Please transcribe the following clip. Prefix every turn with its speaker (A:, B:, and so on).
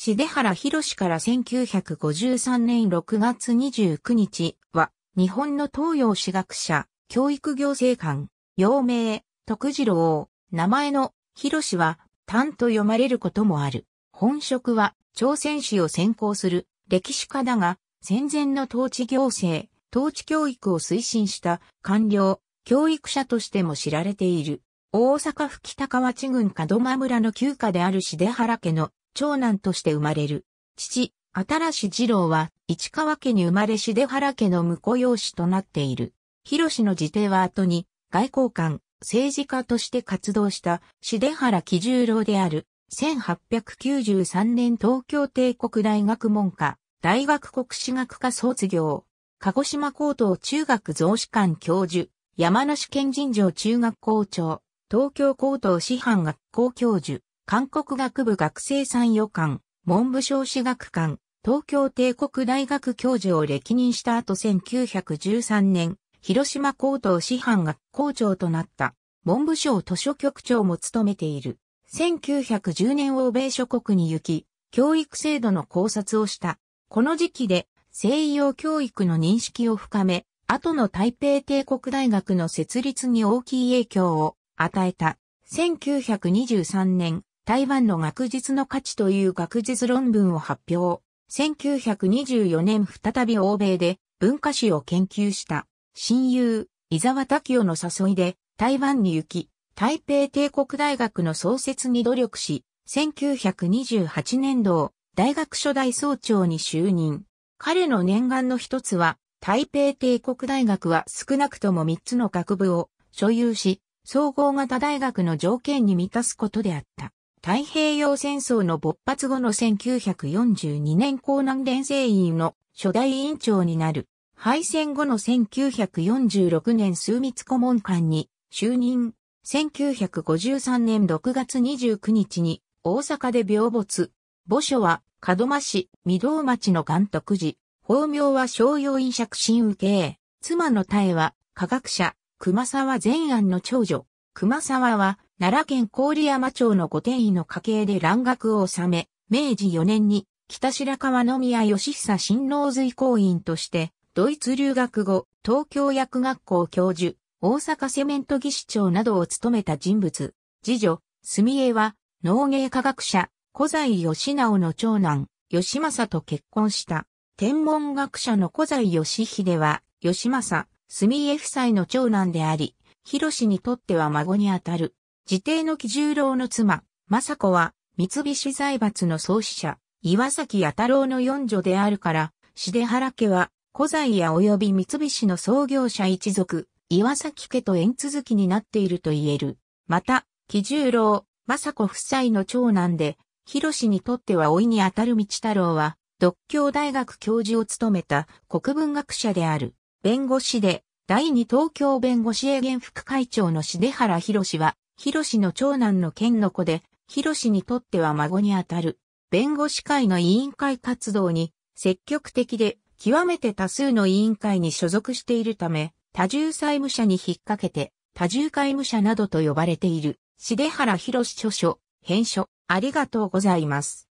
A: シデハラヒロシから1953年6月29日は、日本の東洋史学者、教育行政官、陽明、徳次郎、名前の、ヒロシは、単と読まれることもある。本職は、朝鮮史を専攻する、歴史家だが、戦前の統治行政、統治教育を推進した官僚、教育者としても知られている。大阪府北河内郡門間村の旧家であるシデハラ家の長男として生まれる。父、新し二郎は、市川家に生まれしで原家の婿養子となっている。広志の辞典は後に、外交官、政治家として活動した、しで原喜十郎である。1893年東京帝国大学文科、大学国史学科卒業。鹿児島高等中学増士館教授、山梨県人城中学校長、東京高等師範学校教授、韓国学部学生参与官、文部省史学官、東京帝国大学教授を歴任した後1913年、広島高等師範学校長となった文部省図書局長も務めている。1910年欧米諸国に行き、教育制度の考察をした。この時期で西洋教育の認識を深め、後の台北帝国大学の設立に大きい影響を与えた。1923年、台湾の学術の価値という学術論文を発表。1924年再び欧米で文化史を研究した親友、伊沢滝夫の誘いで台湾に行き、台北帝国大学の創設に努力し、1928年度大学初代総長に就任。彼の念願の一つは、台北帝国大学は少なくとも3つの学部を所有し、総合型大学の条件に満たすことであった。太平洋戦争の勃発後の1942年江南連政委員の初代委員長になる。敗戦後の1946年数密顧問官に就任。1953年6月29日に大阪で病没。墓所は門真市、御堂町の監督寺。法名は商用院釈神受け。妻の妙は科学者、熊沢善安の長女。熊沢は奈良県郡山町の御殿医の家系で蘭学を収め、明治4年に北白川宮義久親王随行員として、ドイツ留学後、東京薬学校教授、大阪セメント技師長などを務めた人物、次女、住江は、農芸科学者、古材義直の長男、義政と結婚した。天文学者の古材義秀は、義政、住江夫妻の長男であり、広氏にとっては孫にあたる。自邸の木十郎の妻、雅子は、三菱財閥の創始者、岩崎弥太郎の四女であるから、重原家は、古材屋及び三菱の創業者一族、岩崎家と縁続きになっていると言える。また、木十郎、雅子夫妻の長男で、広氏にとっては老いにあたる道太郎は、独協大学教授を務めた国文学者である。弁護士で、第二東京弁護士営遠副会長の重原博士は、広氏の長男の剣の子で、広氏にとっては孫にあたる、弁護士会の委員会活動に積極的で、極めて多数の委員会に所属しているため、多重債務者に引っ掛けて、多重債務者などと呼ばれている、重原博著書、編書、ありがとうございます。